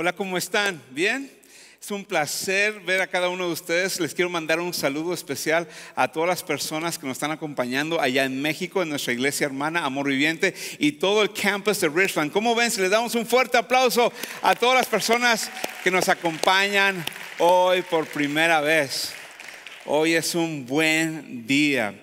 Hola, ¿cómo están? ¿Bien? Es un placer ver a cada uno de ustedes. Les quiero mandar un saludo especial a todas las personas que nos están acompañando allá en México, en nuestra iglesia hermana Amor Viviente y todo el campus de Richland. ¿Cómo ven? Si les damos un fuerte aplauso a todas las personas que nos acompañan hoy por primera vez. Hoy es un buen día.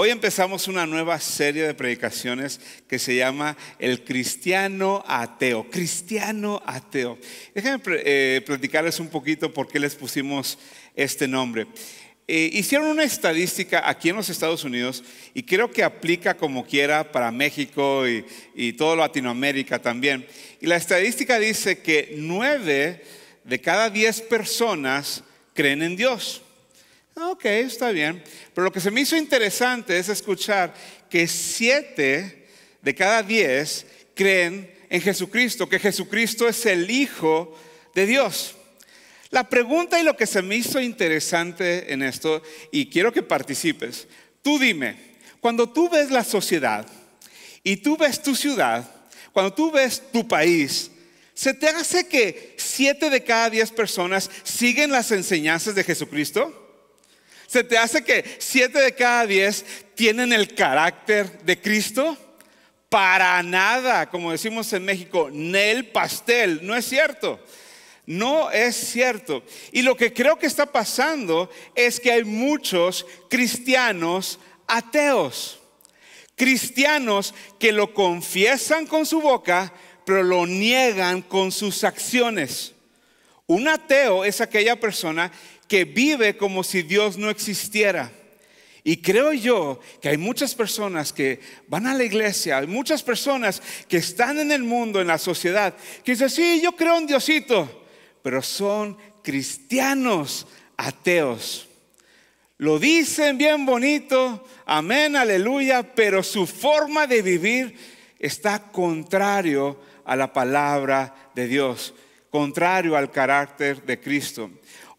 Hoy empezamos una nueva serie de predicaciones que se llama El Cristiano Ateo. Cristiano Ateo. Déjenme eh, platicarles un poquito por qué les pusimos este nombre. Eh, hicieron una estadística aquí en los Estados Unidos y creo que aplica como quiera para México y, y toda Latinoamérica también. Y la estadística dice que nueve de cada diez personas creen en Dios. Ok, está bien. Pero lo que se me hizo interesante es escuchar que siete de cada diez creen en Jesucristo, que Jesucristo es el Hijo de Dios. La pregunta y lo que se me hizo interesante en esto, y quiero que participes, tú dime, cuando tú ves la sociedad y tú ves tu ciudad, cuando tú ves tu país, ¿se te hace que siete de cada diez personas siguen las enseñanzas de Jesucristo? ¿Se te hace que siete de cada diez tienen el carácter de Cristo? Para nada, como decimos en México, el pastel, no es cierto. No es cierto. Y lo que creo que está pasando es que hay muchos cristianos ateos. Cristianos que lo confiesan con su boca, pero lo niegan con sus acciones. Un ateo es aquella persona que vive como si Dios no existiera. Y creo yo que hay muchas personas que van a la iglesia, hay muchas personas que están en el mundo, en la sociedad, que dicen, sí, yo creo en Diosito, pero son cristianos ateos. Lo dicen bien bonito, amén, aleluya, pero su forma de vivir está contrario a la palabra de Dios, contrario al carácter de Cristo.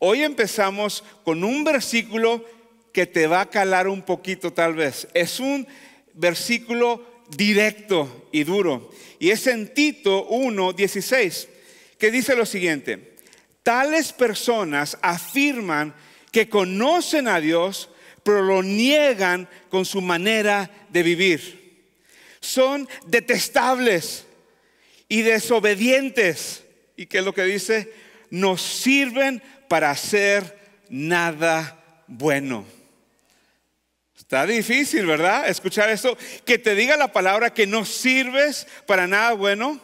Hoy empezamos con un versículo que te va a calar un poquito tal vez. Es un versículo directo y duro. Y es en Tito 1, 16, que dice lo siguiente. Tales personas afirman que conocen a Dios, pero lo niegan con su manera de vivir. Son detestables y desobedientes. ¿Y qué es lo que dice? Nos sirven para hacer nada bueno. Está difícil, ¿verdad? Escuchar esto. Que te diga la palabra que no sirves para nada bueno,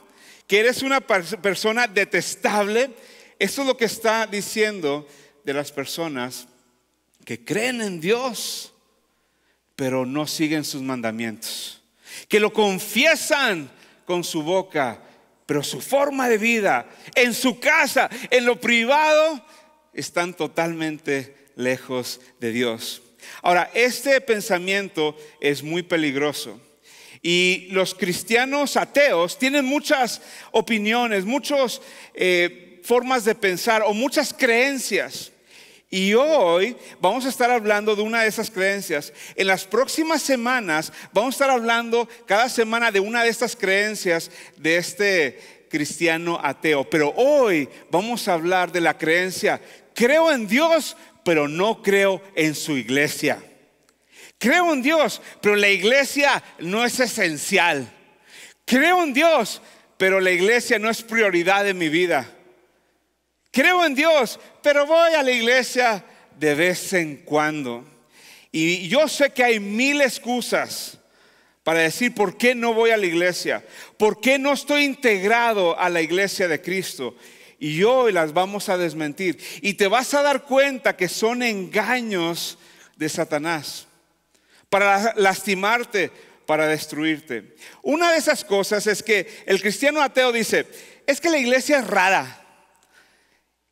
que eres una persona detestable. Eso es lo que está diciendo de las personas que creen en Dios, pero no siguen sus mandamientos. Que lo confiesan con su boca, pero su forma de vida, en su casa, en lo privado, están totalmente lejos de Dios. Ahora, este pensamiento es muy peligroso. Y los cristianos ateos tienen muchas opiniones, muchas eh, formas de pensar o muchas creencias. Y hoy vamos a estar hablando de una de esas creencias. En las próximas semanas vamos a estar hablando cada semana de una de estas creencias de este cristiano ateo. Pero hoy vamos a hablar de la creencia creo en Dios, pero no creo en su iglesia. Creo en Dios, pero la iglesia no es esencial. Creo en Dios, pero la iglesia no es prioridad en mi vida. Creo en Dios, pero voy a la iglesia de vez en cuando. Y yo sé que hay mil excusas para decir por qué no voy a la iglesia, por qué no estoy integrado a la iglesia de Cristo y hoy las vamos a desmentir. Y te vas a dar cuenta que son engaños de Satanás para lastimarte, para destruirte. Una de esas cosas es que el cristiano ateo dice, es que la iglesia es rara.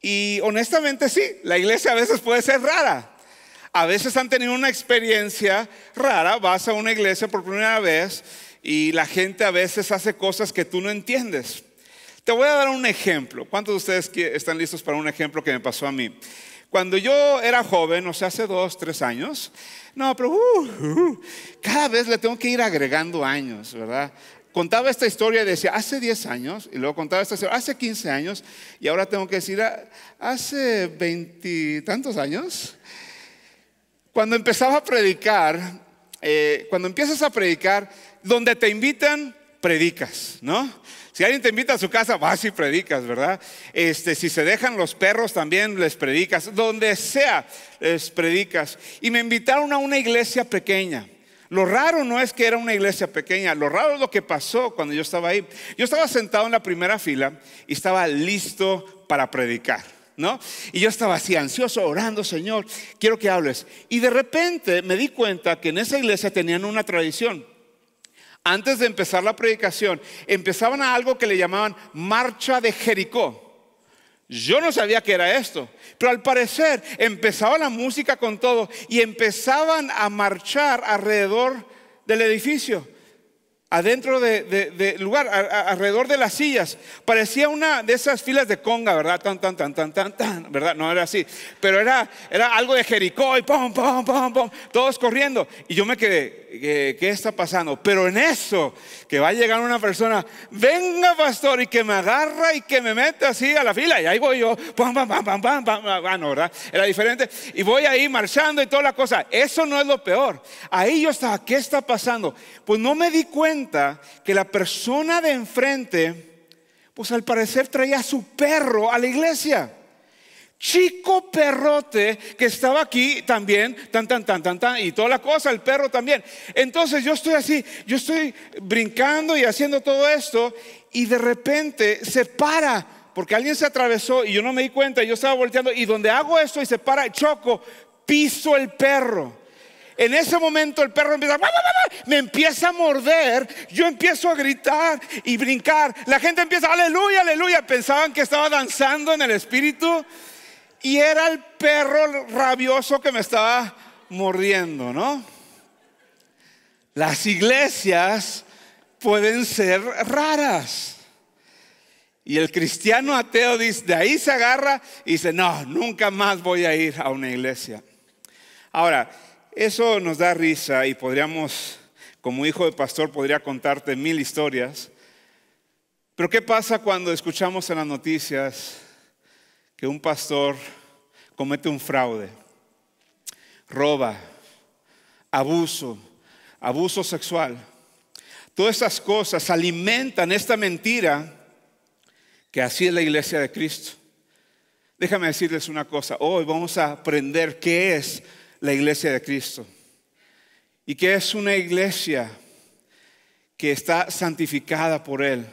Y honestamente sí, la iglesia a veces puede ser rara. A veces han tenido una experiencia rara, vas a una iglesia por primera vez y la gente a veces hace cosas que tú no entiendes. Te voy a dar un ejemplo. ¿Cuántos de ustedes están listos para un ejemplo que me pasó a mí? Cuando yo era joven, o sea, hace dos, tres años, no, pero uh, uh, cada vez le tengo que ir agregando años, ¿verdad? Contaba esta historia y decía, hace 10 años, y luego contaba esta historia, hace 15 años, y ahora tengo que decir, ah, hace veintitantos años, cuando empezaba a predicar, eh, cuando empiezas a predicar, donde te invitan, predicas, ¿no? Si alguien te invita a su casa, vas y predicas, ¿verdad? Este, si se dejan los perros, también les predicas. Donde sea, les predicas. Y me invitaron a una iglesia pequeña. Lo raro no es que era una iglesia pequeña, lo raro es lo que pasó cuando yo estaba ahí. Yo estaba sentado en la primera fila y estaba listo para predicar, ¿no? Y yo estaba así ansioso, orando, Señor, quiero que hables. Y de repente me di cuenta que en esa iglesia tenían una tradición antes de empezar la predicación, empezaban a algo que le llamaban marcha de Jericó. Yo no sabía qué era esto, pero al parecer empezaba la música con todo y empezaban a marchar alrededor del edificio adentro del de, lugar, alrededor de las sillas. Parecía una de esas filas de conga, ¿verdad? Tan, tan, tan, tan, tan, tan, ¿verdad? No era así, pero era, era algo de Jericó y pom, pom, pom, pom, todos corriendo. Y yo me quedé, ¿qué, está pasando? Pero en eso, que va a llegar una persona, venga pastor, y que me agarra y que me mete así a la fila, y ahí voy yo, pam, pam, pam, pam, pam, ¿verdad? Era diferente. Y voy ahí marchando y toda la cosa. Eso no es lo peor. Ahí yo estaba, ¿qué está pasando? Pues no me di cuenta que la persona de enfrente, pues al parecer traía su perro a la iglesia. Chico perrote que estaba aquí también, tan, tan, tan, tan, tan, y toda la cosa, el perro también. Entonces yo estoy así, yo estoy brincando y haciendo todo esto, y de repente se para, porque alguien se atravesó y yo no me di cuenta, yo estaba volteando, y donde hago esto y se para, choco, piso el perro. En ese momento el perro empieza, me empieza a morder, yo empiezo a gritar y brincar. La gente empieza, aleluya, aleluya. Pensaban que estaba danzando en el espíritu y era el perro rabioso que me estaba mordiendo, ¿no? Las iglesias pueden ser raras. Y el cristiano ateo dice, de ahí se agarra y dice, no, nunca más voy a ir a una iglesia. Ahora, eso nos da risa y podríamos, como hijo de pastor, podría contarte mil historias. Pero ¿qué pasa cuando escuchamos en las noticias que un pastor comete un fraude, roba, abuso, abuso sexual? Todas esas cosas alimentan esta mentira que así es la iglesia de Cristo. Déjame decirles una cosa, hoy vamos a aprender qué es la iglesia de Cristo. Y que es una iglesia que está santificada por Él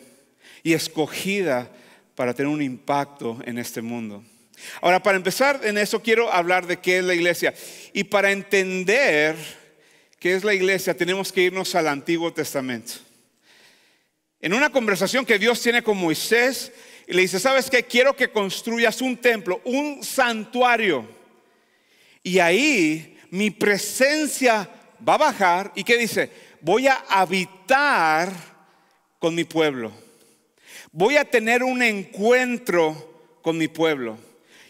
y escogida para tener un impacto en este mundo. Ahora, para empezar en eso, quiero hablar de qué es la iglesia. Y para entender qué es la iglesia, tenemos que irnos al Antiguo Testamento. En una conversación que Dios tiene con Moisés, le dice, ¿sabes qué? Quiero que construyas un templo, un santuario y ahí mi presencia va a bajar. ¿Y qué dice? Voy a habitar con mi pueblo. Voy a tener un encuentro con mi pueblo.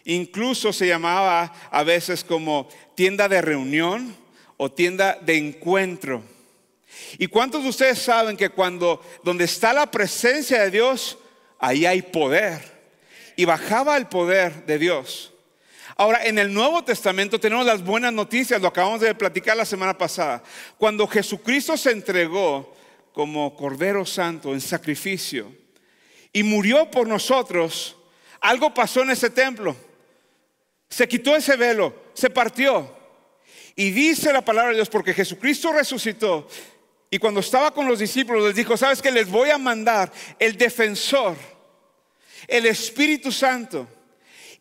Incluso se llamaba a veces como tienda de reunión o tienda de encuentro. ¿Y cuántos de ustedes saben que cuando donde está la presencia de Dios, ahí hay poder? Y bajaba el poder de Dios. Ahora, en el Nuevo Testamento tenemos las buenas noticias, lo acabamos de platicar la semana pasada. Cuando Jesucristo se entregó como Cordero Santo en sacrificio y murió por nosotros, algo pasó en ese templo. Se quitó ese velo, se partió. Y dice la palabra de Dios, porque Jesucristo resucitó. Y cuando estaba con los discípulos, les dijo, ¿sabes que Les voy a mandar el defensor, el Espíritu Santo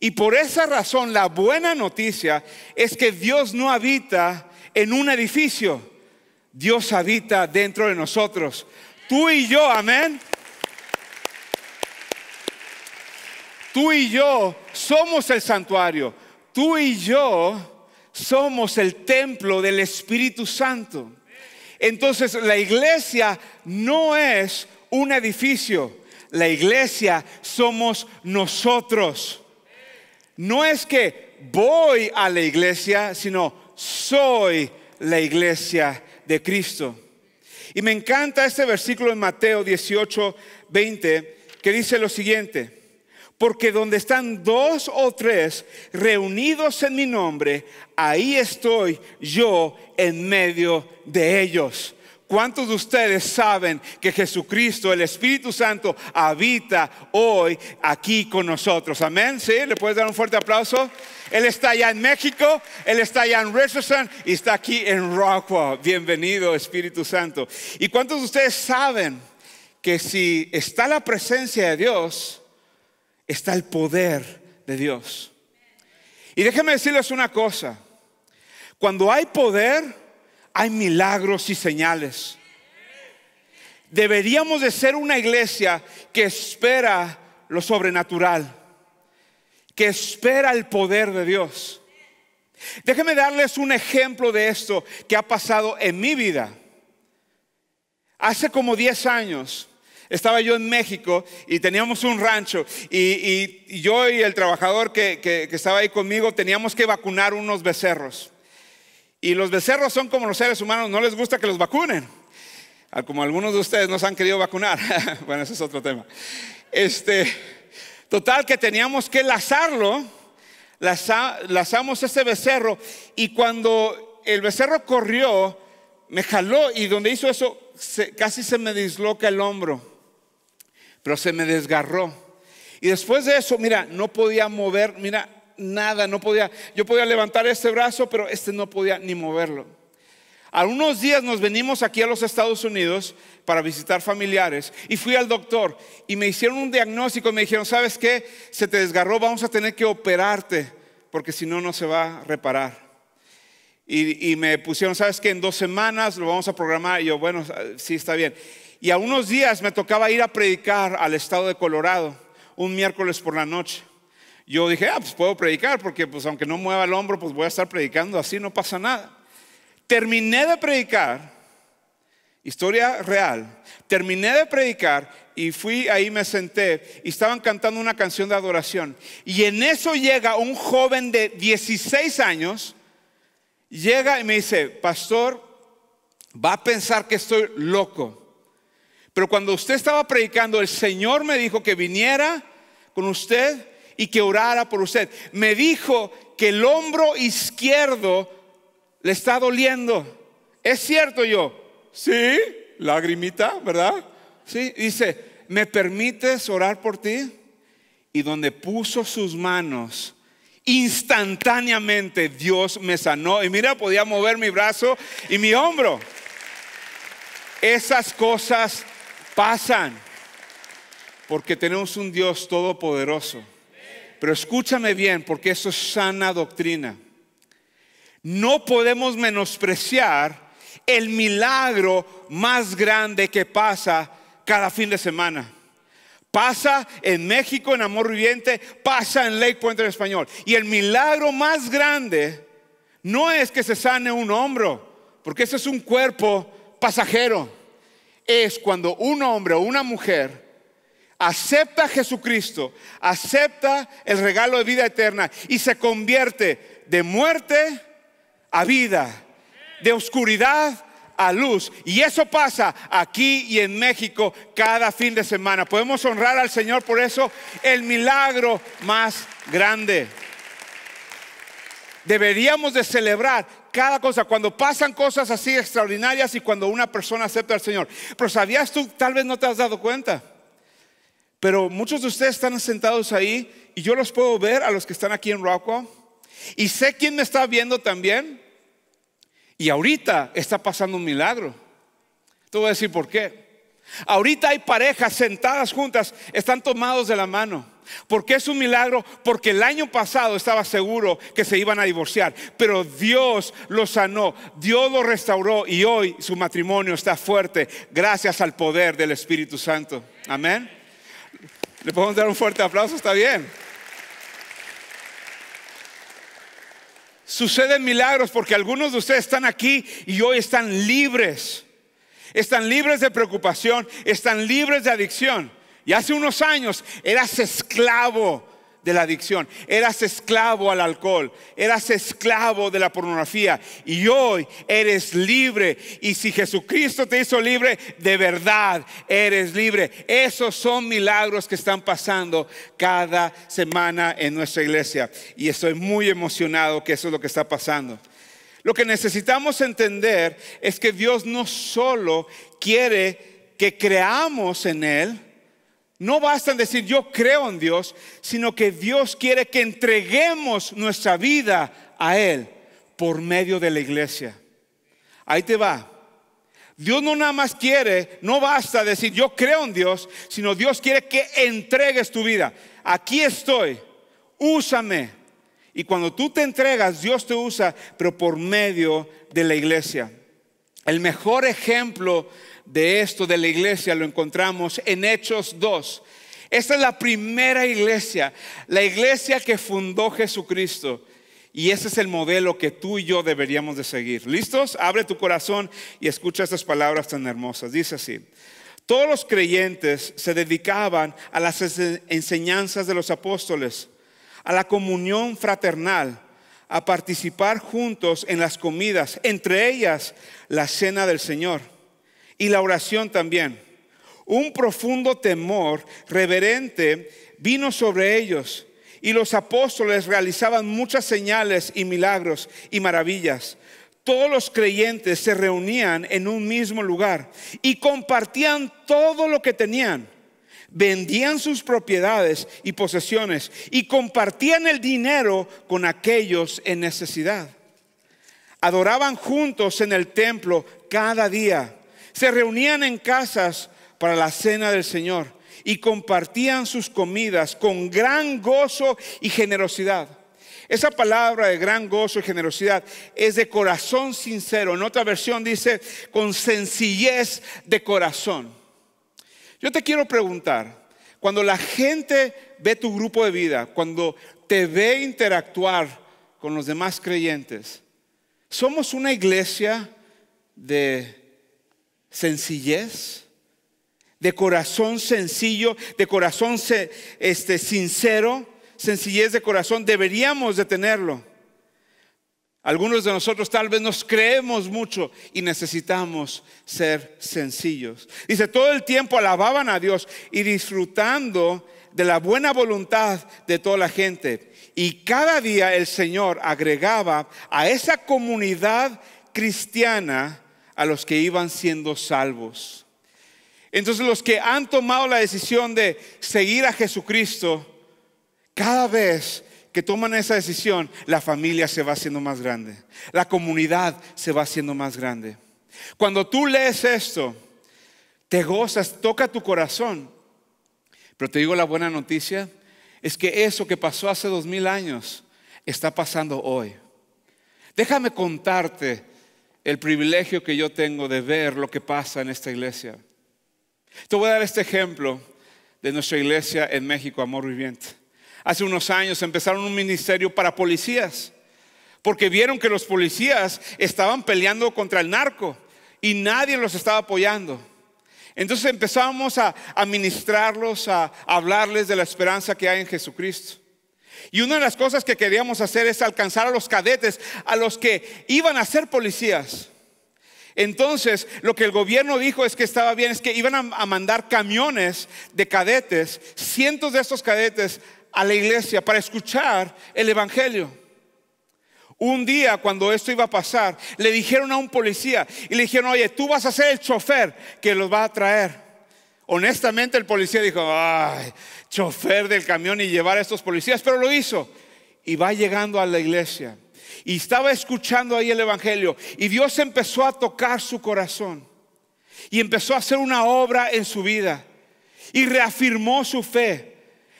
y por esa razón la buena noticia es que Dios no habita en un edificio, Dios habita dentro de nosotros. Tú y yo, amén. Tú y yo somos el santuario. Tú y yo somos el templo del Espíritu Santo. Entonces la iglesia no es un edificio. La iglesia somos nosotros. No es que voy a la iglesia, sino soy la iglesia de Cristo. Y me encanta este versículo en Mateo 18, 20, que dice lo siguiente. Porque donde están dos o tres reunidos en mi nombre, ahí estoy yo en medio de ellos. ¿Cuántos de ustedes saben que Jesucristo, el Espíritu Santo, habita hoy aquí con nosotros? Amén. Sí, le puedes dar un fuerte aplauso. Él está allá en México, él está allá en Richardson y está aquí en Rockwell. Bienvenido, Espíritu Santo. ¿Y cuántos de ustedes saben que si está la presencia de Dios, está el poder de Dios? Y déjenme decirles una cosa. Cuando hay poder, hay milagros y señales. Deberíamos de ser una iglesia que espera lo sobrenatural, que espera el poder de Dios. Déjenme darles un ejemplo de esto que ha pasado en mi vida. Hace como 10 años estaba yo en México y teníamos un rancho y, yo y el trabajador que estaba ahí conmigo teníamos que vacunar unos becerros. Y los becerros son como los seres humanos, no les gusta que los vacunen. Ah, como algunos de ustedes nos han querido vacunar. bueno, ese es otro tema. Este, total que teníamos que lazarlo, lazamos ese becerro y cuando el becerro corrió, me jaló y donde hizo eso casi se me disloca el hombro, pero se me desgarró. Y después de eso, mira, no podía mover, mira, nada, no podía, yo podía levantar este brazo, pero este no podía ni moverlo. Algunos días nos venimos aquí a los Estados Unidos para visitar familiares y fui al doctor y me hicieron un diagnóstico y me dijeron, ¿sabes qué? Se te desgarró, vamos a tener que operarte porque si no, no se va a reparar. Y, y me pusieron, ¿sabes qué? En dos semanas lo vamos a programar y yo, bueno, sí, está bien. Y a unos días me tocaba ir a predicar al estado de Colorado, un miércoles por la noche yo dije, ah, pues puedo predicar, porque pues aunque no mueva el hombro, pues voy a estar predicando, así no pasa nada. Terminé de predicar, historia real, terminé de predicar y fui ahí, me senté y estaban cantando una canción de adoración. Y en eso llega un joven de 16 años, llega y me dice, pastor, va a pensar que estoy loco. Pero cuando usted estaba predicando, el Señor me dijo que viniera con usted y que orara por usted. Me dijo que el hombro izquierdo le está doliendo. ¿Es cierto yo? Sí, lagrimita, ¿verdad? Sí, dice, ¿me permites orar por ti? Y donde puso sus manos, instantáneamente Dios me sanó. Y mira, podía mover mi brazo y mi hombro. Esas cosas pasan porque tenemos un Dios todopoderoso. Pero escúchame bien, porque eso es sana doctrina. No podemos menospreciar el milagro más grande que pasa cada fin de semana. Pasa en México, en Amor Viviente, pasa en Lake Puente en Español. Y el milagro más grande no es que se sane un hombro, porque ese es un cuerpo pasajero. Es cuando un hombre o una mujer acepta a Jesucristo, acepta el regalo de vida eterna y se convierte de muerte a vida, de oscuridad a luz. Y eso pasa aquí y en México cada fin de semana. Podemos honrar al Señor por eso, el milagro más grande. Deberíamos de celebrar cada cosa, cuando pasan cosas así extraordinarias y cuando una persona acepta al Señor. Pero sabías tú, tal vez no te has dado cuenta. Pero muchos de ustedes están sentados ahí y yo los puedo ver a los que están aquí en Rockwell. Y sé quién me está viendo también. Y ahorita está pasando un milagro. Te voy a decir por qué. Ahorita hay parejas sentadas juntas, están tomados de la mano. ¿Por qué es un milagro? Porque el año pasado estaba seguro que se iban a divorciar, pero Dios lo sanó, Dios lo restauró y hoy su matrimonio está fuerte gracias al poder del Espíritu Santo. Amén. Le podemos dar un fuerte aplauso, está bien. Suceden milagros porque algunos de ustedes están aquí y hoy están libres. Están libres de preocupación, están libres de adicción. Y hace unos años eras esclavo de la adicción, eras esclavo al alcohol, eras esclavo de la pornografía y hoy eres libre. Y si Jesucristo te hizo libre, de verdad eres libre. Esos son milagros que están pasando cada semana en nuestra iglesia y estoy muy emocionado que eso es lo que está pasando. Lo que necesitamos entender es que Dios no solo quiere que creamos en Él, no basta en decir yo creo en Dios, sino que Dios quiere que entreguemos nuestra vida a Él por medio de la iglesia. Ahí te va. Dios no nada más quiere, no basta decir yo creo en Dios, sino Dios quiere que entregues tu vida. Aquí estoy, úsame. Y cuando tú te entregas, Dios te usa, pero por medio de la iglesia. El mejor ejemplo de esto, de la iglesia, lo encontramos en Hechos 2. Esta es la primera iglesia, la iglesia que fundó Jesucristo. Y ese es el modelo que tú y yo deberíamos de seguir. ¿Listos? Abre tu corazón y escucha estas palabras tan hermosas. Dice así. Todos los creyentes se dedicaban a las enseñanzas de los apóstoles, a la comunión fraternal, a participar juntos en las comidas, entre ellas la cena del Señor y la oración también. Un profundo temor reverente vino sobre ellos y los apóstoles realizaban muchas señales y milagros y maravillas. Todos los creyentes se reunían en un mismo lugar y compartían todo lo que tenían. Vendían sus propiedades y posesiones y compartían el dinero con aquellos en necesidad. Adoraban juntos en el templo cada día se reunían en casas para la cena del Señor y compartían sus comidas con gran gozo y generosidad. Esa palabra de gran gozo y generosidad es de corazón sincero. En otra versión dice con sencillez de corazón. Yo te quiero preguntar, cuando la gente ve tu grupo de vida, cuando te ve interactuar con los demás creyentes, ¿somos una iglesia de sencillez, de corazón sencillo, de corazón este, sincero, sencillez de corazón, deberíamos de tenerlo. Algunos de nosotros tal vez nos creemos mucho y necesitamos ser sencillos. Dice, todo el tiempo alababan a Dios y disfrutando de la buena voluntad de toda la gente. Y cada día el Señor agregaba a esa comunidad cristiana a los que iban siendo salvos. Entonces los que han tomado la decisión de seguir a Jesucristo, cada vez que toman esa decisión, la familia se va haciendo más grande, la comunidad se va haciendo más grande. Cuando tú lees esto, te gozas, toca tu corazón. Pero te digo la buena noticia, es que eso que pasó hace dos mil años está pasando hoy. Déjame contarte el privilegio que yo tengo de ver lo que pasa en esta iglesia. Te voy a dar este ejemplo de nuestra iglesia en México, Amor Viviente. Hace unos años empezaron un ministerio para policías, porque vieron que los policías estaban peleando contra el narco y nadie los estaba apoyando. Entonces empezamos a, ministrarlos, a hablarles de la esperanza que hay en Jesucristo. Y una de las cosas que queríamos hacer es alcanzar a los cadetes, a los que iban a ser policías. Entonces, lo que el gobierno dijo es que estaba bien, es que iban a, mandar camiones de cadetes, cientos de estos cadetes, a la iglesia para escuchar el Evangelio. Un día cuando esto iba a pasar, le dijeron a un policía y le dijeron, oye, tú vas a ser el chofer que los va a traer. Honestamente el policía dijo, ay, chofer del camión y llevar a estos policías, pero lo hizo. Y va llegando a la iglesia y estaba escuchando ahí el Evangelio y Dios empezó a tocar su corazón y empezó a hacer una obra en su vida y reafirmó su fe,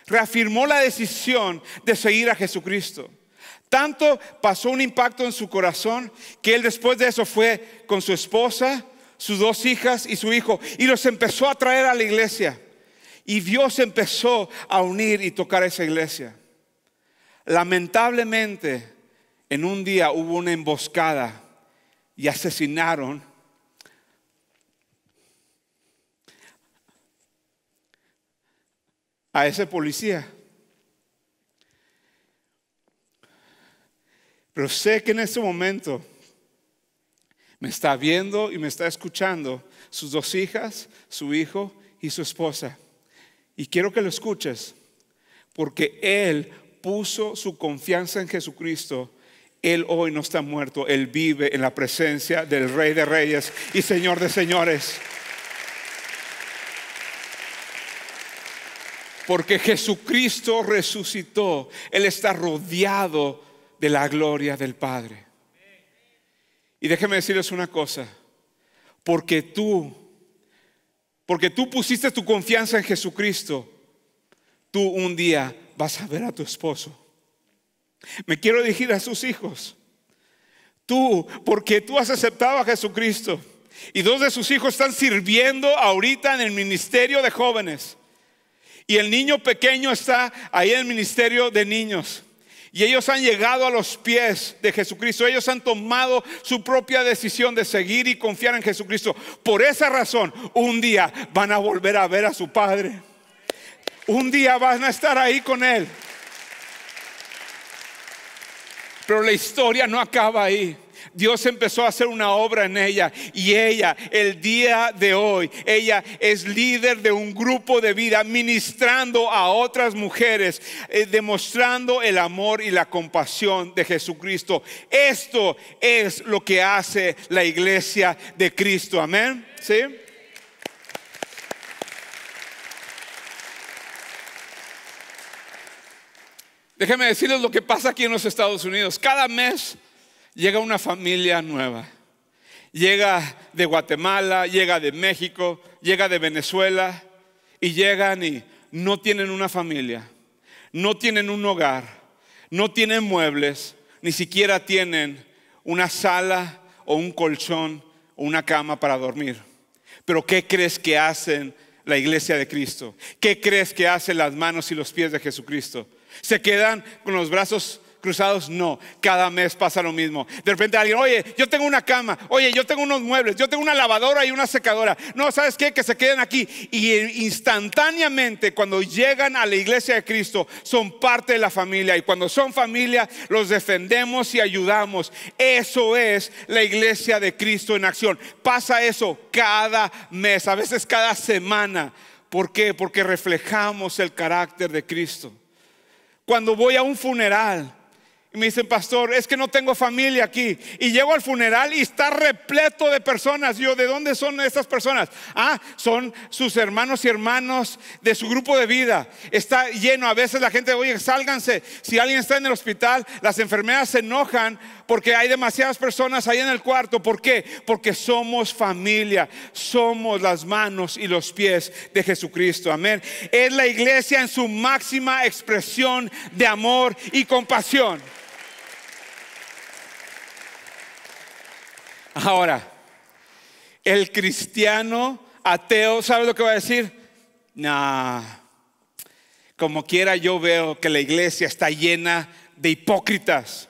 reafirmó la decisión de seguir a Jesucristo. Tanto pasó un impacto en su corazón que él después de eso fue con su esposa sus dos hijas y su hijo, y los empezó a traer a la iglesia. Y Dios empezó a unir y tocar a esa iglesia. Lamentablemente, en un día hubo una emboscada y asesinaron a ese policía. Pero sé que en ese momento me está viendo y me está escuchando sus dos hijas, su hijo y su esposa. Y quiero que lo escuches, porque Él puso su confianza en Jesucristo. Él hoy no está muerto, Él vive en la presencia del Rey de Reyes y Señor de Señores. Porque Jesucristo resucitó, Él está rodeado de la gloria del Padre. Y déjeme decirles una cosa, porque tú, porque tú pusiste tu confianza en Jesucristo, tú un día vas a ver a tu esposo. Me quiero dirigir a sus hijos. Tú, porque tú has aceptado a Jesucristo y dos de sus hijos están sirviendo ahorita en el ministerio de jóvenes. Y el niño pequeño está ahí en el ministerio de niños. Y ellos han llegado a los pies de Jesucristo. Ellos han tomado su propia decisión de seguir y confiar en Jesucristo. Por esa razón, un día van a volver a ver a su Padre. Un día van a estar ahí con Él. Pero la historia no acaba ahí. Dios empezó a hacer una obra en ella y ella, el día de hoy, ella es líder de un grupo de vida, ministrando a otras mujeres, eh, demostrando el amor y la compasión de Jesucristo. Esto es lo que hace la iglesia de Cristo. Amén. Déjenme decirles lo que pasa aquí en los Estados Unidos. Cada mes llega una familia nueva. Llega de Guatemala, llega de México, llega de Venezuela y llegan y no tienen una familia, no tienen un hogar, no tienen muebles, ni siquiera tienen una sala o un colchón o una cama para dormir. Pero ¿qué crees que hacen la iglesia de Cristo? ¿Qué crees que hacen las manos y los pies de Jesucristo? Se quedan con los brazos cruzados, no. Cada mes pasa lo mismo. De repente alguien, oye, yo tengo una cama, oye, yo tengo unos muebles, yo tengo una lavadora y una secadora. No, ¿sabes qué? Que se queden aquí. Y instantáneamente cuando llegan a la iglesia de Cristo, son parte de la familia. Y cuando son familia, los defendemos y ayudamos. Eso es la iglesia de Cristo en acción. Pasa eso cada mes, a veces cada semana. ¿Por qué? Porque reflejamos el carácter de Cristo. Cuando voy a un funeral, y me dicen, pastor, es que no tengo familia aquí. Y llego al funeral y está repleto de personas. Yo, ¿de dónde son estas personas? Ah, son sus hermanos y hermanos de su grupo de vida. Está lleno. A veces la gente, oye, sálganse. Si alguien está en el hospital, las enfermeras se enojan porque hay demasiadas personas ahí en el cuarto. ¿Por qué? Porque somos familia. Somos las manos y los pies de Jesucristo. Amén. Es la iglesia en su máxima expresión de amor y compasión. Ahora, el cristiano ateo, ¿sabe lo que va a decir? Nah, como quiera yo veo que la iglesia está llena de hipócritas.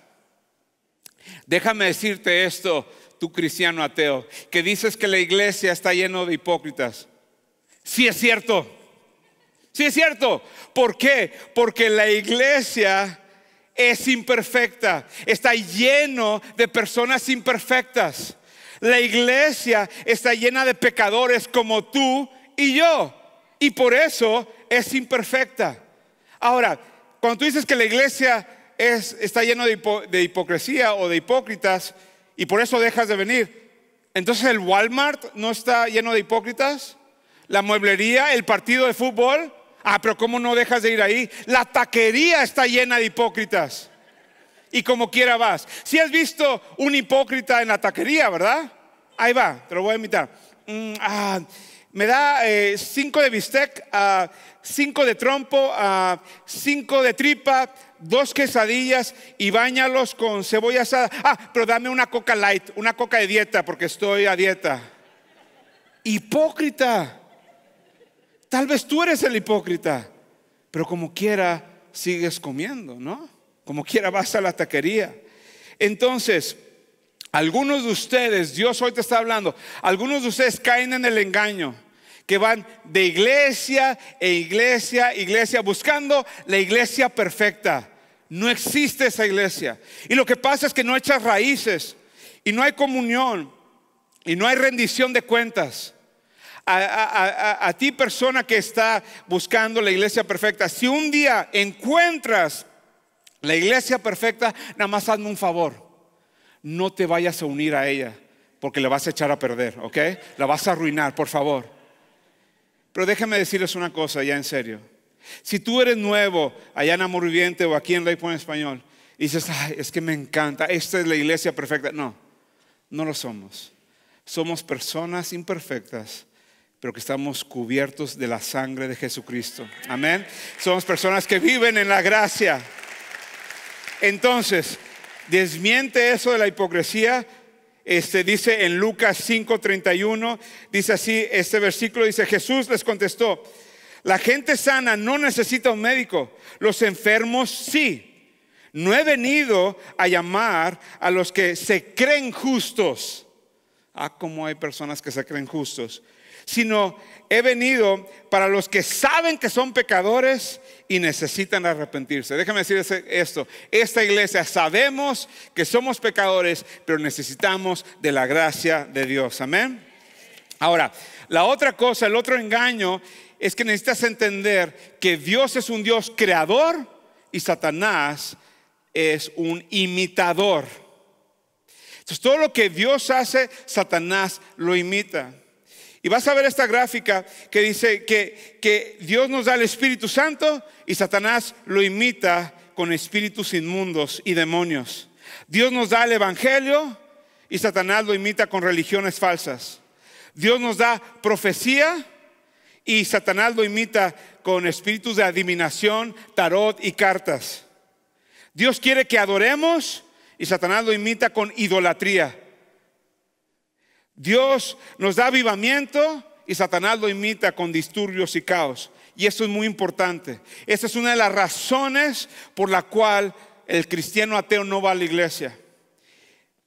Déjame decirte esto, tú cristiano ateo, que dices que la iglesia está llena de hipócritas. Sí es cierto. Sí es cierto. ¿Por qué? Porque la iglesia es imperfecta, está lleno de personas imperfectas. La iglesia está llena de pecadores como tú y yo. Y por eso es imperfecta. Ahora, cuando tú dices que la iglesia está llena de, de hipocresía o de hipócritas y por eso dejas de venir, entonces el Walmart no está lleno de hipócritas, la mueblería, el partido de fútbol, Ah, pero ¿cómo no dejas de ir ahí? La taquería está llena de hipócritas. Y como quiera vas. Si has visto un hipócrita en la taquería, ¿verdad? Ahí va, te lo voy a invitar. Mm, ah, me da eh, cinco de bistec, ah, cinco de trompo, ah, cinco de tripa, dos quesadillas y bañalos con cebolla asada. Ah, pero dame una coca light, una coca de dieta, porque estoy a dieta. Hipócrita. Tal vez tú eres el hipócrita, pero como quiera sigues comiendo, ¿no? Como quiera vas a la taquería. Entonces, algunos de ustedes, Dios hoy te está hablando, algunos de ustedes caen en el engaño, que van de iglesia e iglesia, iglesia, buscando la iglesia perfecta. No existe esa iglesia. Y lo que pasa es que no echas raíces y no hay comunión y no hay rendición de cuentas a, ti persona que está buscando la iglesia perfecta, si un día encuentras la iglesia perfecta, nada más hazme un favor, no te vayas a unir a ella, porque la vas a echar a perder, ¿ok? La vas a arruinar, por favor. Pero déjame decirles una cosa, ya en serio. Si tú eres nuevo allá en Amor Viviente o aquí en Ley Español, y dices, es que me encanta, esta es la iglesia perfecta. No, no lo somos. Somos personas imperfectas pero que estamos cubiertos de la sangre de Jesucristo. Amén. Somos personas que viven en la gracia. Entonces, desmiente eso de la hipocresía. Este dice en Lucas 5:31, dice así, este versículo dice, Jesús les contestó, la gente sana no necesita un médico, los enfermos sí. No he venido a llamar a los que se creen justos. Ah, como hay personas que se creen justos sino he venido para los que saben que son pecadores y necesitan arrepentirse. Déjame decir esto, esta iglesia sabemos que somos pecadores, pero necesitamos de la gracia de Dios. Amén. Ahora, la otra cosa, el otro engaño es que necesitas entender que Dios es un Dios creador y Satanás es un imitador. Entonces, todo lo que Dios hace, Satanás lo imita. Y vas a ver esta gráfica que dice que, Dios nos da el Espíritu Santo y Satanás lo imita con espíritus inmundos y demonios. Dios nos da el Evangelio y Satanás lo imita con religiones falsas. Dios nos da profecía y Satanás lo imita con espíritus de adivinación, tarot y cartas. Dios quiere que adoremos y Satanás lo imita con idolatría. Dios nos da avivamiento y Satanás lo imita con disturbios y caos. Y eso es muy importante. Esa es una de las razones por la cual el cristiano ateo no va a la iglesia.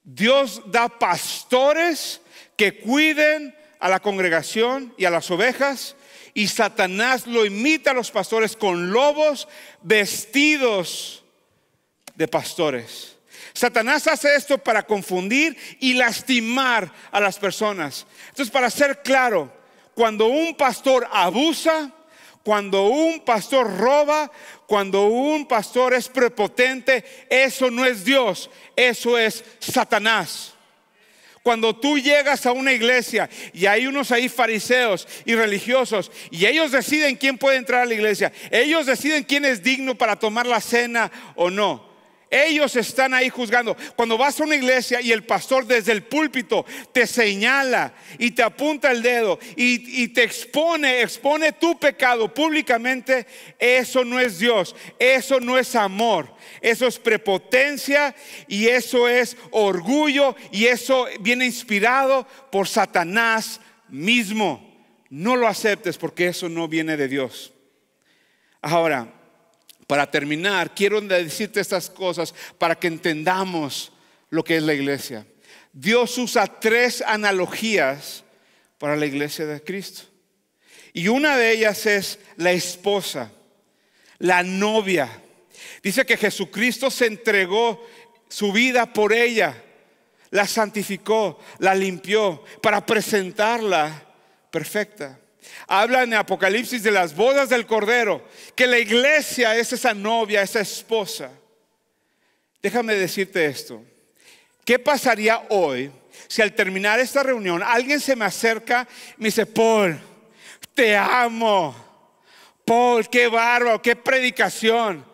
Dios da pastores que cuiden a la congregación y a las ovejas. Y Satanás lo imita a los pastores con lobos vestidos de pastores. Satanás hace esto para confundir y lastimar a las personas. Entonces, para ser claro, cuando un pastor abusa, cuando un pastor roba, cuando un pastor es prepotente, eso no es Dios, eso es Satanás. Cuando tú llegas a una iglesia y hay unos ahí fariseos y religiosos y ellos deciden quién puede entrar a la iglesia, ellos deciden quién es digno para tomar la cena o no. Ellos están ahí juzgando. Cuando vas a una iglesia y el pastor desde el púlpito te señala y te apunta el dedo y, te expone, expone tu pecado públicamente, eso no es Dios, eso no es amor, eso es prepotencia y eso es orgullo y eso viene inspirado por Satanás mismo. No lo aceptes porque eso no viene de Dios. Ahora, para terminar, quiero decirte estas cosas para que entendamos lo que es la iglesia. Dios usa tres analogías para la iglesia de Cristo. Y una de ellas es la esposa, la novia. Dice que Jesucristo se entregó su vida por ella, la santificó, la limpió, para presentarla perfecta. Habla en Apocalipsis de las bodas del Cordero, que la iglesia es esa novia, esa esposa. Déjame decirte esto. ¿Qué pasaría hoy si al terminar esta reunión alguien se me acerca y me dice, Paul, te amo? Paul, qué bárbaro, qué predicación.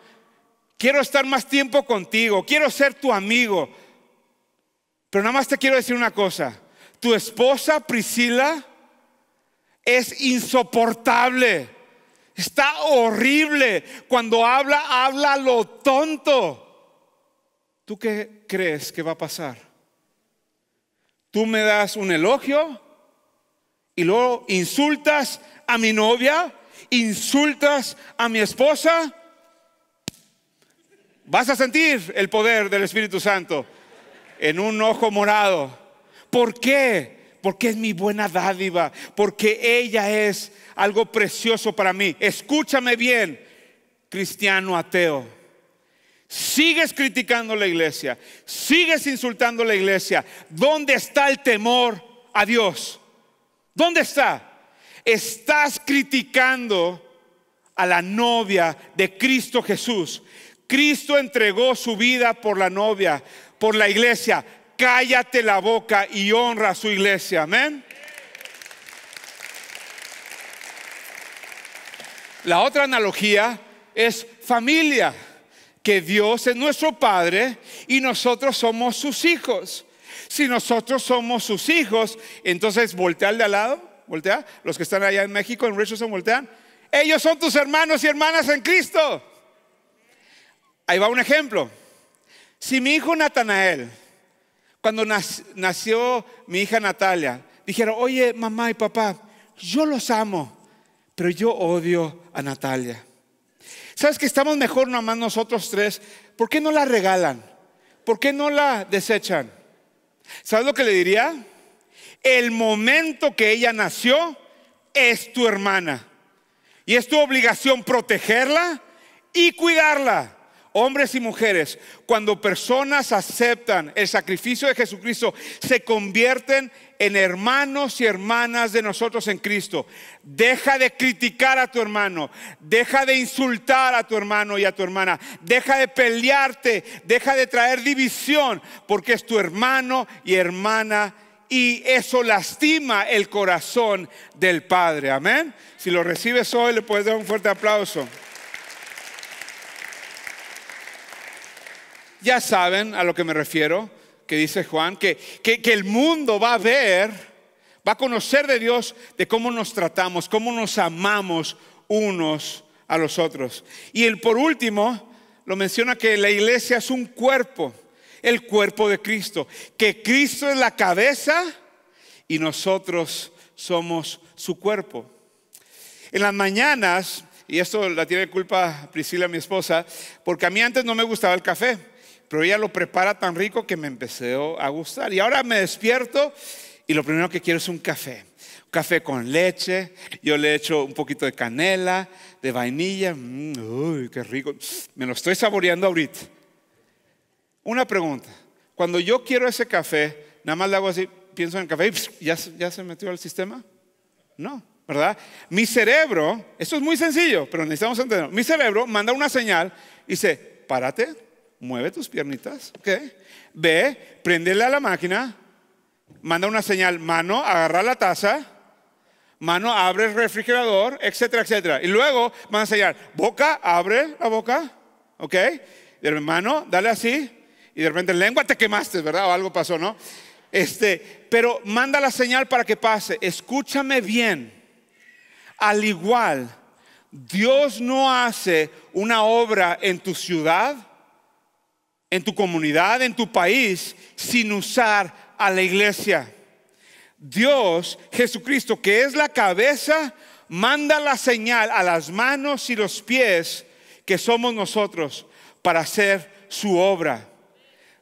Quiero estar más tiempo contigo, quiero ser tu amigo. Pero nada más te quiero decir una cosa. Tu esposa Priscila es insoportable. Está horrible. Cuando habla, habla lo tonto. ¿Tú qué crees que va a pasar? Tú me das un elogio y luego insultas a mi novia, insultas a mi esposa. Vas a sentir el poder del Espíritu Santo en un ojo morado. ¿Por qué? porque es mi buena dádiva, porque ella es algo precioso para mí. Escúchame bien, cristiano ateo. Sigues criticando la iglesia, sigues insultando la iglesia. ¿Dónde está el temor a Dios? ¿Dónde está? Estás criticando a la novia de Cristo Jesús. Cristo entregó su vida por la novia, por la iglesia cállate la boca y honra a su iglesia. Amén. La otra analogía es familia, que Dios es nuestro Padre y nosotros somos sus hijos. Si nosotros somos sus hijos, entonces voltea al de al lado, voltea, los que están allá en México, en Richardson, voltean. Ellos son tus hermanos y hermanas en Cristo. Ahí va un ejemplo. Si mi hijo Natanael cuando nació mi hija Natalia, dijeron, oye, mamá y papá, yo los amo, pero yo odio a Natalia. ¿Sabes que estamos mejor nomás nosotros tres? ¿Por qué no la regalan? ¿Por qué no la desechan? ¿Sabes lo que le diría? El momento que ella nació es tu hermana. Y es tu obligación protegerla y cuidarla hombres y mujeres, cuando personas aceptan el sacrificio de Jesucristo, se convierten en hermanos y hermanas de nosotros en Cristo. Deja de criticar a tu hermano, deja de insultar a tu hermano y a tu hermana, deja de pelearte, deja de traer división, porque es tu hermano y hermana. Y eso lastima el corazón del Padre. Amén. Si lo recibes hoy, le puedes dar un fuerte aplauso. ya saben a lo que me refiero, que dice Juan, que, el mundo va a ver, va a conocer de Dios de cómo nos tratamos, cómo nos amamos unos a los otros. Y el por último, lo menciona que la iglesia es un cuerpo, el cuerpo de Cristo, que Cristo es la cabeza y nosotros somos su cuerpo. En las mañanas, y esto la tiene culpa Priscila, mi esposa, porque a mí antes no me gustaba el café pero ella lo prepara tan rico que me empecé a gustar. Y ahora me despierto y lo primero que quiero es un café. café con leche, yo le echo un poquito de canela, de vainilla, mm, uy, qué rico. Me lo estoy saboreando ahorita. Una pregunta, cuando yo quiero ese café, nada más le hago así, pienso en el café y ya, ya se metió al sistema. No, ¿verdad? Mi cerebro, esto es muy sencillo, pero necesitamos entenderlo. Mi cerebro manda una señal y dice, párate, mueve tus piernitas, ¿ok? Ve, prendele a la máquina, manda una señal, mano, agarra la taza, mano, abre el refrigerador, etcétera, etcétera. Y luego manda a señal, boca, abre la boca, ¿ok? Y hermano, dale así, y de repente lengua te quemaste, ¿verdad? O algo pasó, ¿no? Este, pero manda la señal para que pase. Escúchame bien. Al igual, Dios no hace una obra en tu ciudad en tu comunidad, en tu país, sin usar a la iglesia. Dios, Jesucristo, que es la cabeza, manda la señal a las manos y los pies que somos nosotros para hacer su obra.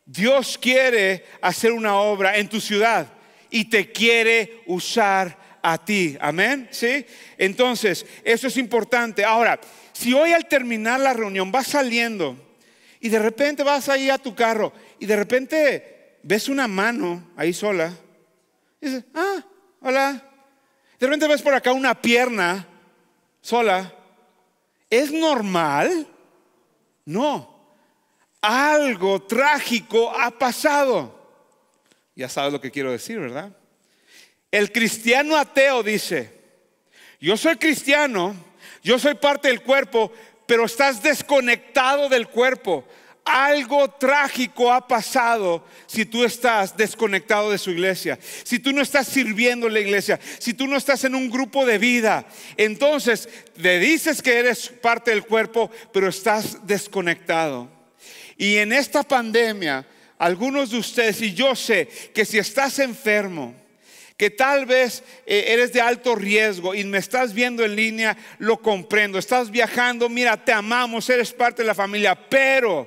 Dios quiere hacer una obra en tu ciudad y te quiere usar a ti. Amén. ¿Sí? Entonces, eso es importante. Ahora, si hoy al terminar la reunión vas saliendo, y de repente vas ahí a tu carro y de repente ves una mano ahí sola. Y dices, ah, hola. De repente ves por acá una pierna sola. ¿Es normal? No. Algo trágico ha pasado. Ya sabes lo que quiero decir, ¿verdad? El cristiano ateo dice, yo soy cristiano, yo soy parte del cuerpo, pero estás desconectado del cuerpo. Algo trágico ha pasado si tú estás desconectado de su iglesia, si tú no estás sirviendo en la iglesia, si tú no estás en un grupo de vida. Entonces, le dices que eres parte del cuerpo, pero estás desconectado. Y en esta pandemia, algunos de ustedes, y yo sé que si estás enfermo, que tal vez eh, eres de alto riesgo y me estás viendo en línea, lo comprendo, estás viajando, mira, te amamos, eres parte de la familia, pero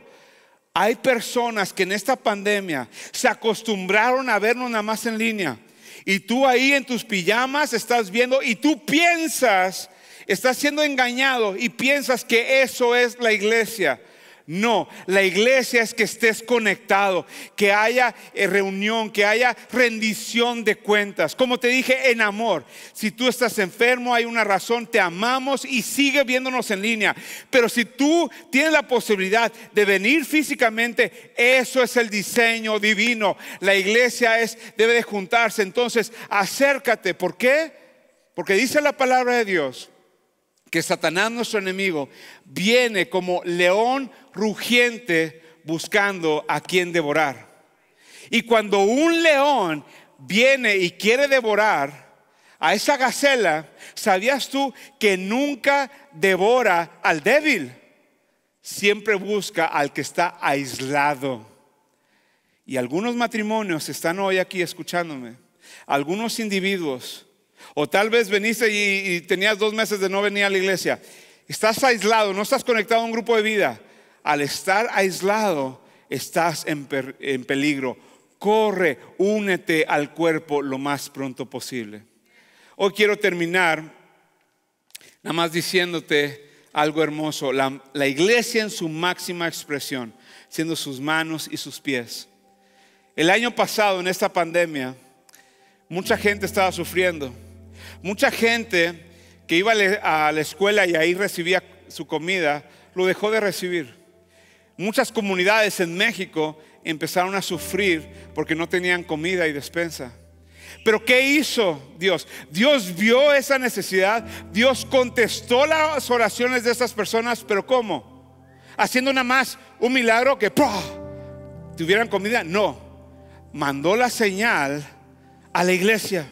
hay personas que en esta pandemia se acostumbraron a vernos nada más en línea y tú ahí en tus pijamas estás viendo y tú piensas, estás siendo engañado y piensas que eso es la iglesia. No, la iglesia es que estés conectado, que haya eh, reunión, que haya rendición de cuentas. Como te dije, en amor. Si tú estás enfermo, hay una razón, te amamos y sigue viéndonos en línea. Pero si tú tienes la posibilidad de venir físicamente, eso es el diseño divino. La iglesia es debe de juntarse, entonces acércate, ¿por qué? Porque dice la palabra de Dios que Satanás, nuestro enemigo, viene como león rugiente buscando a quien devorar. Y cuando un león viene y quiere devorar a esa gacela, ¿sabías tú que nunca devora al débil? Siempre busca al que está aislado. Y algunos matrimonios están hoy aquí escuchándome, algunos individuos o tal vez veniste y, tenías dos meses de no venir a la iglesia. Estás aislado, no estás conectado a un grupo de vida. Al estar aislado, estás en, peligro. Corre, únete al cuerpo lo más pronto posible. Hoy quiero terminar nada más diciéndote algo hermoso. la, iglesia en su máxima expresión, siendo sus manos y sus pies. El año pasado, en esta pandemia, mucha gente estaba sufriendo. Mucha gente que iba a la escuela y ahí recibía su comida, lo dejó de recibir. Muchas comunidades en México empezaron a sufrir porque no tenían comida y despensa. Pero ¿qué hizo Dios? Dios vio esa necesidad, Dios contestó las oraciones de esas personas, pero ¿cómo? Haciendo nada más un milagro que tuvieran comida. No, mandó la señal a la iglesia.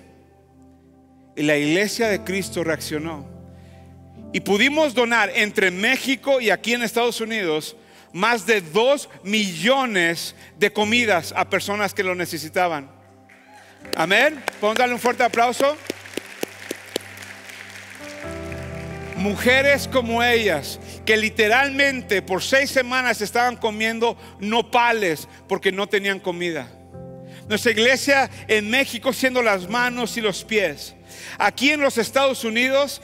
Y la iglesia de Cristo reaccionó. Y pudimos donar entre México y aquí en Estados Unidos más de 2 millones de comidas a personas que lo necesitaban. Amén. darle un fuerte aplauso. Mujeres como ellas, que literalmente por seis semanas estaban comiendo nopales porque no tenían comida. Nuestra iglesia en México siendo las manos y los pies Aquí en los Estados Unidos,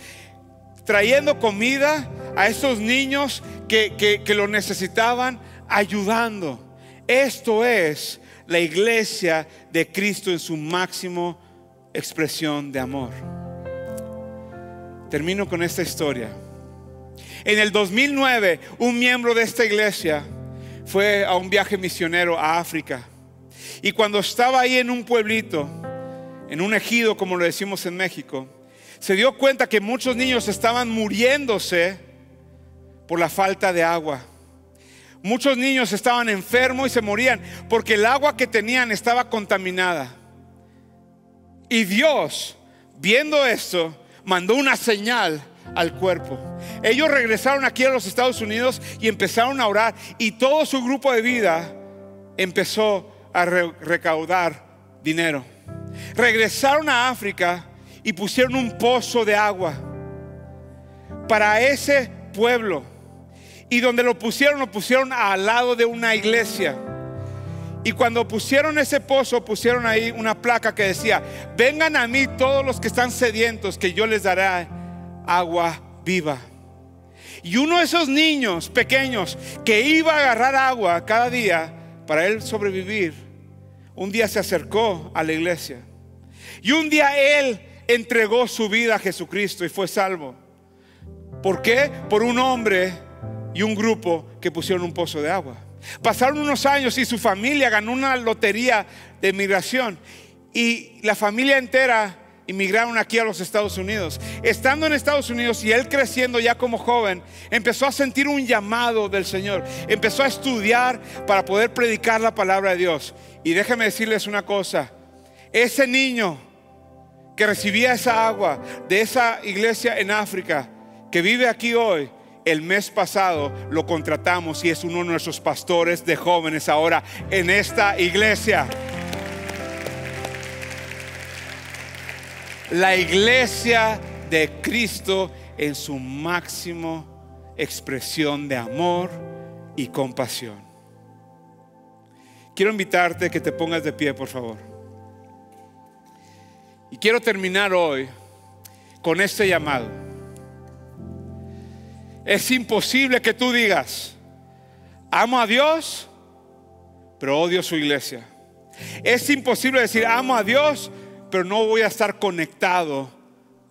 trayendo comida a esos niños que, que lo necesitaban, ayudando. Esto es la iglesia de Cristo en su máximo expresión de amor. Termino con esta historia. En el 2009, un miembro de esta iglesia fue a un viaje misionero a África. Y cuando estaba ahí en un pueblito, en un ejido, como lo decimos en México, se dio cuenta que muchos niños estaban muriéndose por la falta de agua. Muchos niños estaban enfermos y se morían porque el agua que tenían estaba contaminada. Y Dios, viendo esto, mandó una señal al cuerpo. Ellos regresaron aquí a los Estados Unidos y empezaron a orar y todo su grupo de vida empezó a recaudar dinero regresaron a África y pusieron un pozo de agua para ese pueblo. Y donde lo pusieron, lo pusieron al lado de una iglesia. Y cuando pusieron ese pozo, pusieron ahí una placa que decía, vengan a mí todos los que están sedientos, que yo les daré agua viva. Y uno de esos niños pequeños que iba a agarrar agua cada día para él sobrevivir, un día se acercó a la iglesia. Y un día él entregó su vida a Jesucristo y fue salvo. ¿Por qué? Por un hombre y un grupo que pusieron un pozo de agua. Pasaron unos años y su familia ganó una lotería de migración y la familia entera inmigraron aquí a los Estados Unidos. Estando en Estados Unidos y él creciendo ya como joven, empezó a sentir un llamado del Señor. Empezó a estudiar para poder predicar la palabra de Dios. Y déjeme decirles una cosa, ese niño que recibía esa agua de esa iglesia en África, que vive aquí hoy, el mes pasado lo contratamos y es uno de nuestros pastores de jóvenes ahora en esta iglesia. la iglesia de Cristo en su máximo expresión de amor y compasión. Quiero invitarte a que te pongas de pie, por favor. Y quiero terminar hoy con este llamado. Es imposible que tú digas, amo a Dios, pero odio su iglesia. Es imposible decir, amo a Dios, pero no voy a estar conectado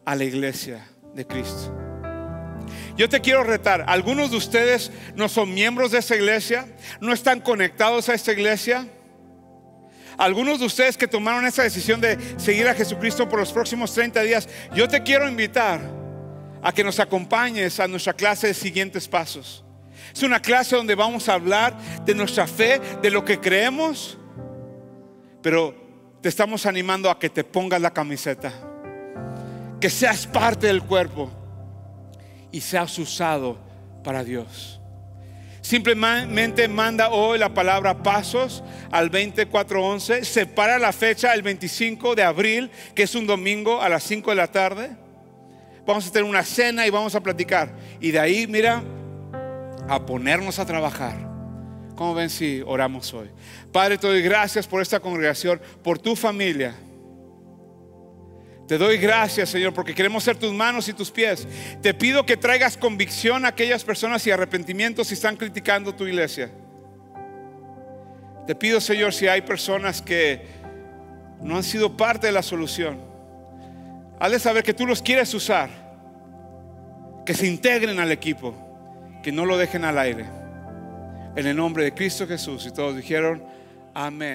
a la iglesia de Cristo. Yo te quiero retar, algunos de ustedes no son miembros de esa iglesia, no están conectados a esta iglesia. Algunos de ustedes que tomaron esa decisión de seguir a Jesucristo por los próximos 30 días, yo te quiero invitar a que nos acompañes a nuestra clase de siguientes pasos. Es una clase donde vamos a hablar de nuestra fe, de lo que creemos, pero te estamos animando a que te pongas la camiseta, que seas parte del cuerpo y seas usado para Dios. Simplemente manda hoy la palabra pasos al 2411, separa la fecha el 25 de abril, que es un domingo a las 5 de la tarde. Vamos a tener una cena y vamos a platicar. Y de ahí, mira, a ponernos a trabajar ¿Cómo ven si oramos hoy? Padre, te doy gracias por esta congregación, por tu familia. Te doy gracias, Señor, porque queremos ser tus manos y tus pies. Te pido que traigas convicción a aquellas personas y arrepentimiento si están criticando tu iglesia. Te pido, Señor, si hay personas que no han sido parte de la solución, hazles saber que tú los quieres usar, que se integren al equipo, que no lo dejen al aire en el nombre de Cristo Jesús. Y todos dijeron, amén.